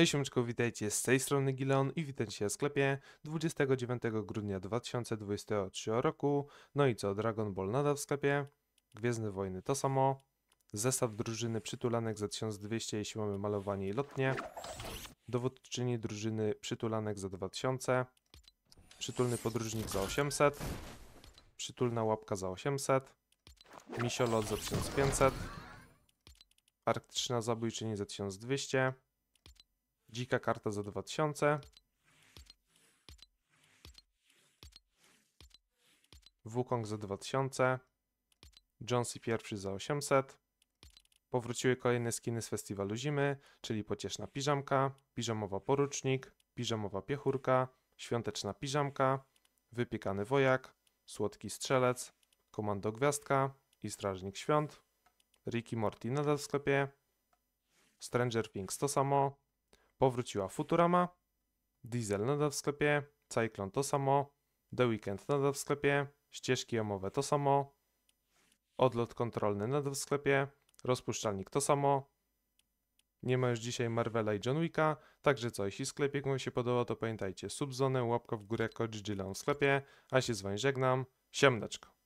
Hej siomeczko, witajcie z tej strony Gilon i witajcie w sklepie 29 grudnia 2023 roku. No i co, Dragon Ball nadal w sklepie, Gwiezdne Wojny to samo, zestaw drużyny przytulanek za 1200 jeśli mamy malowanie i lotnie, dowódczyni drużyny przytulanek za 2000, przytulny podróżnik za 800, przytulna łapka za 800, misiolot za 1500, arktyczna zabójczyni za 1200, Dzika karta za 2000. Wukong za 2000. Jonesy pierwszy za 800. Powróciły kolejne skiny z festiwalu zimy, czyli pocieszna piżamka, piżamowa porucznik, piżamowa piechurka, świąteczna piżamka, wypiekany wojak, słodki strzelec, komando gwiazdka i strażnik świąt. Ricky Morty nadal w sklepie. Stranger Things to samo, powróciła Futurama, Diesel nadal w sklepie, Cyclone to samo, The Weekend nadal w sklepie, ścieżki omowe to samo, odlot kontrolny nadal w sklepie, rozpuszczalnik to samo, nie ma już dzisiaj Marvela i John Wicka, także co, jeśli sklepik mu się podoba, to pamiętajcie, subzonę, łapka w górę, kod w sklepie, a się z Wami żegnam, siemneczko.